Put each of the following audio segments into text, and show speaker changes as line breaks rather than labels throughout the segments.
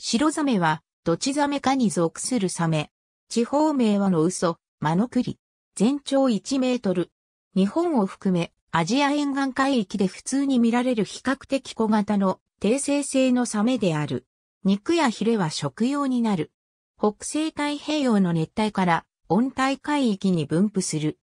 白ザメは、どちザメかに属するサメ。地方名はの嘘、マノクリ。全長1メートル。日本を含め、アジア沿岸海域で普通に見られる比較的小型の低生性のサメである。肉やヒレは食用になる。北西太平洋の熱帯から温帯海域に分布する。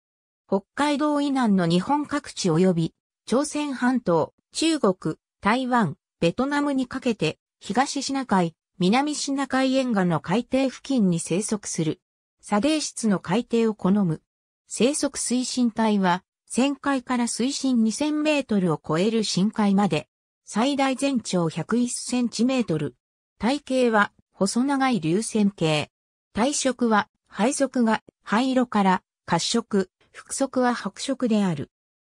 北海道以南の日本各地及び、朝鮮半島、中国、台湾、ベトナムにかけて、東シナ海、南シナ海沿岸の海底付近に生息する。砂泥質の海底を好む。生息水深帯は、旋海から水深2000メートルを超える深海まで、最大全長101センチメートル。体型は、細長い流線形。体色は、配属が灰色から褐色、複色は白色である。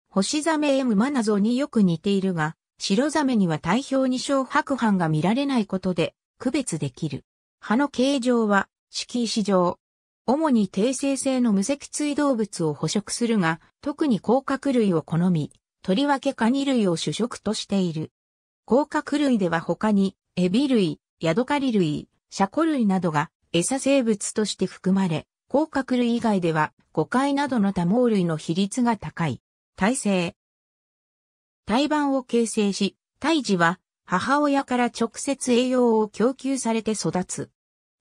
星ザメ M マナゾによく似ているが、白ザメには体表に小白斑が見られないことで、区別できる。葉の形状は、敷石状。主に低生性の無脊椎動物を捕食するが、特に甲殻類を好み、とりわけカニ類を主食としている。甲殻類では他に、エビ類、ヤドカリ類、シャコ類などが餌生物として含まれ、甲殻類以外では、誤解などの多毛類の比率が高い。体性。胎盤を形成し、胎児は母親から直接栄養を供給されて育つ。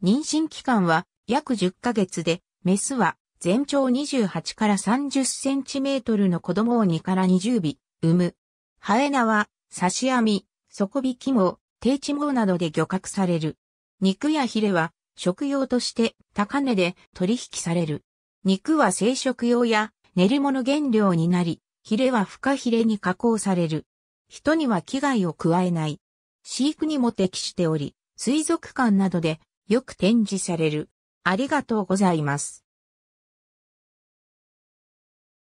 妊娠期間は約10ヶ月で、メスは全長28から30センチメートルの子供を2から20尾、産む。ハエナは、刺し網、底引き網、低地網などで漁獲される。肉やヒレは、食用として高値で取引される。肉は生食用や練り物原料になり、ヒレはフカヒレに加工される。人には危害を加えない。飼育にも適しており、水族館などでよく展示される。ありがとうございます。